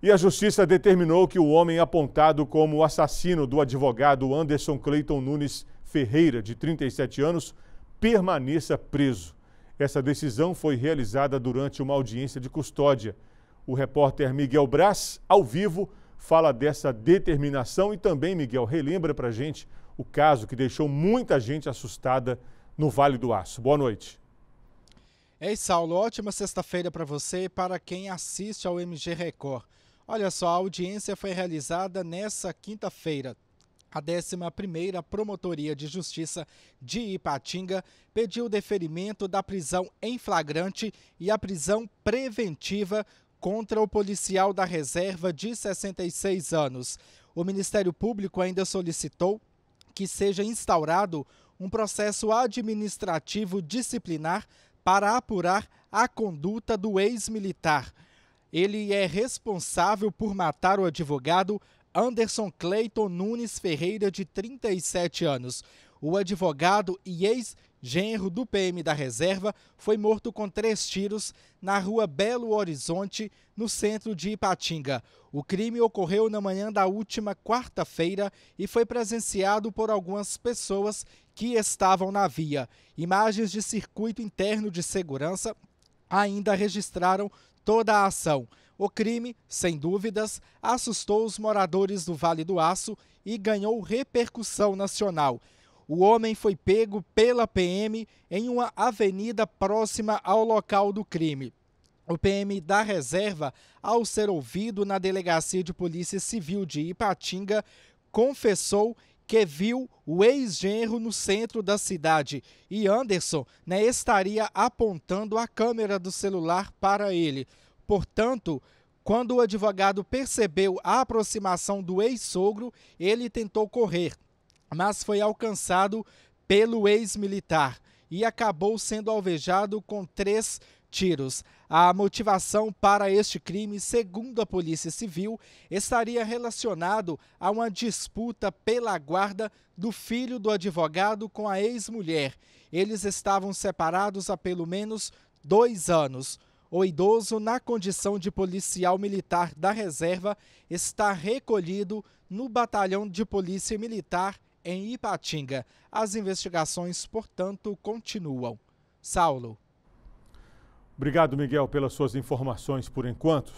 E a justiça determinou que o homem apontado como assassino do advogado Anderson Cleiton Nunes Ferreira, de 37 anos, permaneça preso. Essa decisão foi realizada durante uma audiência de custódia. O repórter Miguel Braz, ao vivo, fala dessa determinação e também, Miguel, relembra para gente o caso que deixou muita gente assustada no Vale do Aço. Boa noite. Ei, Saulo, ótima sexta-feira para você e para quem assiste ao MG Record. Olha só, a audiência foi realizada nessa quinta-feira, a 11ª Promotoria de Justiça de Ipatinga pediu o deferimento da prisão em flagrante e a prisão preventiva contra o policial da reserva de 66 anos. O Ministério Público ainda solicitou que seja instaurado um processo administrativo disciplinar para apurar a conduta do ex-militar ele é responsável por matar o advogado Anderson Cleiton Nunes Ferreira, de 37 anos. O advogado e ex-genro do PM da reserva foi morto com três tiros na rua Belo Horizonte, no centro de Ipatinga. O crime ocorreu na manhã da última quarta-feira e foi presenciado por algumas pessoas que estavam na via. Imagens de circuito interno de segurança ainda registraram toda a ação. O crime, sem dúvidas, assustou os moradores do Vale do Aço e ganhou repercussão nacional. O homem foi pego pela PM em uma avenida próxima ao local do crime. O PM da reserva, ao ser ouvido na delegacia de polícia civil de Ipatinga, confessou que viu o ex-genro no centro da cidade e Anderson né, estaria apontando a câmera do celular para ele. Portanto, quando o advogado percebeu a aproximação do ex-sogro, ele tentou correr, mas foi alcançado pelo ex-militar e acabou sendo alvejado com três tiros. A motivação para este crime, segundo a Polícia Civil, estaria relacionado a uma disputa pela guarda do filho do advogado com a ex-mulher. Eles estavam separados há pelo menos dois anos. O idoso, na condição de policial militar da reserva, está recolhido no batalhão de polícia militar em Ipatinga. As investigações, portanto, continuam. Saulo. Obrigado, Miguel, pelas suas informações por enquanto.